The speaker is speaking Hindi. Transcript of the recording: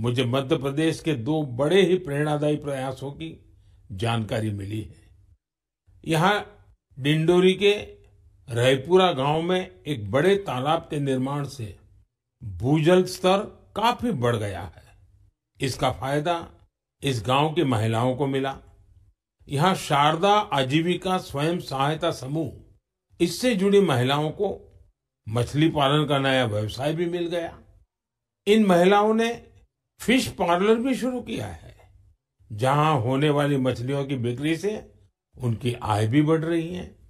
मुझे मध्य प्रदेश के दो बड़े ही प्रेरणादायी प्रयासों की जानकारी मिली है यहां डिंडोरी के रायपुरा गांव में एक बड़े तालाब के निर्माण से भूजल स्तर काफी बढ़ गया है इसका फायदा इस गांव की महिलाओं को मिला यहां शारदा आजीविका स्वयं सहायता समूह इससे जुड़ी महिलाओं को मछली पालन का नया व्यवसाय भी मिल गया इन महिलाओं ने फिश पार्लर भी शुरू किया है जहां होने वाली मछलियों की बिक्री से उनकी आय भी बढ़ रही है